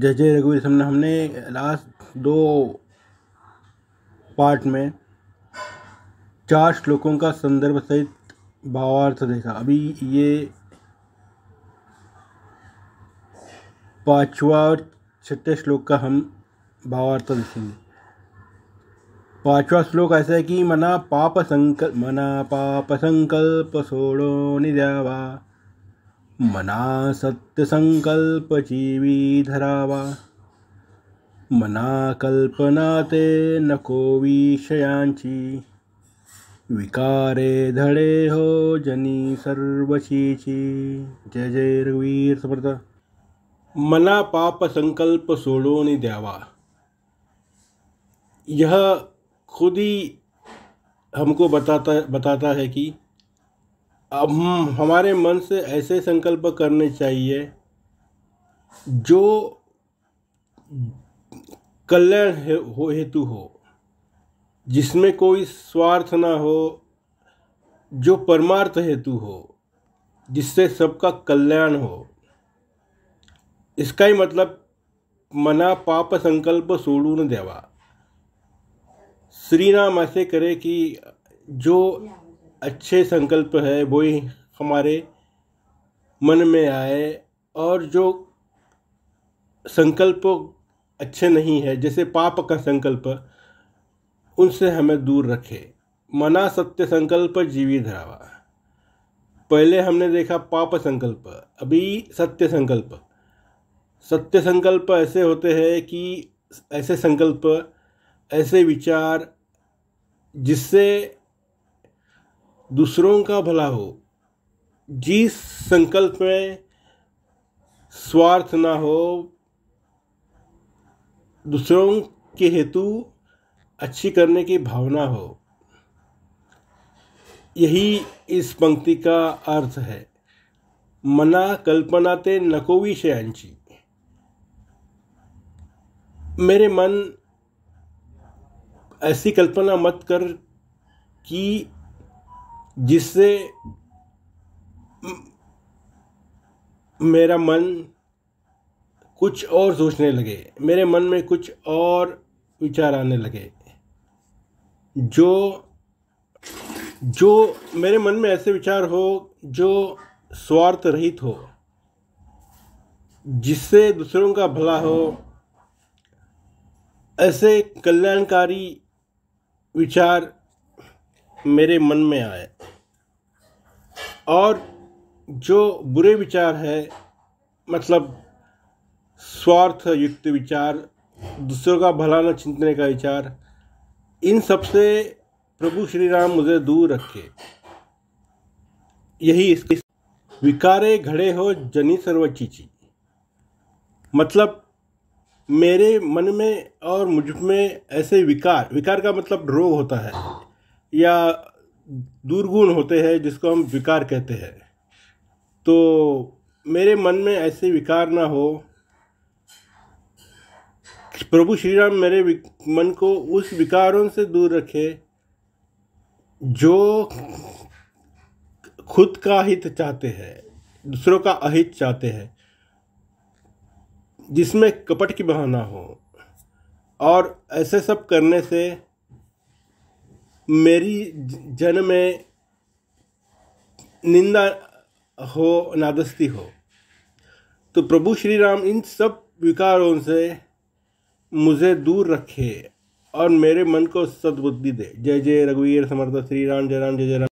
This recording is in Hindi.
जय जय रघुवीर समने हमने लास्ट दो पार्ट में चार श्लोकों का संदर्भ सहित भावार्थ देखा अभी ये पांचवा और छठे श्लोक का हम भावार्थ देखेंगे पांचवा श्लोक ऐसा है कि मना पाप संकल्प मना पाप संकल्प सोड़ो निजावा मना सत्यसंकल्प जीवी धरावा मना कल्पना ते को विषयांची विकारे धडे हो जनी सर्वशीची जय जय रघुवीर समर्थ मना पाप संकल्प नि द्यावा यह खुद ही हमको बताता बताता है कि अब हमारे मन से ऐसे संकल्प करने चाहिए जो कल्याण हो हेतु हो जिसमें कोई स्वार्थ ना हो जो परमार्थ हेतु हो जिससे सबका कल्याण हो इसका ही मतलब मना पाप संकल्प सोडू न देवा श्री नाम ऐसे करे कि जो अच्छे संकल्प है वो ही हमारे मन में आए और जो संकल्प अच्छे नहीं है जैसे पाप का संकल्प उनसे हमें दूर रखे मना सत्य संकल्प जीवी धरावा पहले हमने देखा पाप संकल्प अभी सत्य संकल्प सत्य संकल्प ऐसे होते हैं कि ऐसे संकल्प ऐसे विचार जिससे दूसरों का भला हो जिस संकल्प में स्वार्थ ना हो दूसरों के हेतु अच्छी करने की भावना हो यही इस पंक्ति का अर्थ है मना कल्पना ते नको विषयांची मेरे मन ऐसी कल्पना मत कर कि जिससे मेरा मन कुछ और सोचने लगे मेरे मन में कुछ और विचार आने लगे जो जो मेरे मन में ऐसे विचार हो जो स्वार्थ रहित हो जिससे दूसरों का भला हो ऐसे कल्याणकारी विचार मेरे मन में आए और जो बुरे विचार है मतलब स्वार्थ युक्त विचार दूसरों का भला न चिंतने का विचार इन सब से प्रभु श्री राम मुझे दूर रखे यही इसके विकारे घड़े हो जनी सर्वचीची मतलब मेरे मन में और मुझ में ऐसे विकार विकार का मतलब रोग होता है या दुर्गुण होते हैं जिसको हम विकार कहते हैं तो मेरे मन में ऐसे विकार ना हो प्रभु श्री राम मेरे मन को उस विकारों से दूर रखे जो खुद का हित चाहते हैं दूसरों का अहित चाहते हैं जिसमें कपट की बहाना हो और ऐसे सब करने से मेरी जन में निंदा हो नादस्ती हो तो प्रभु श्री राम इन सब विकारों से मुझे दूर रखे और मेरे मन को सद्बुद्धि दे जय जय रघुवीर समर्थ श्री राम जय राम जय जय राम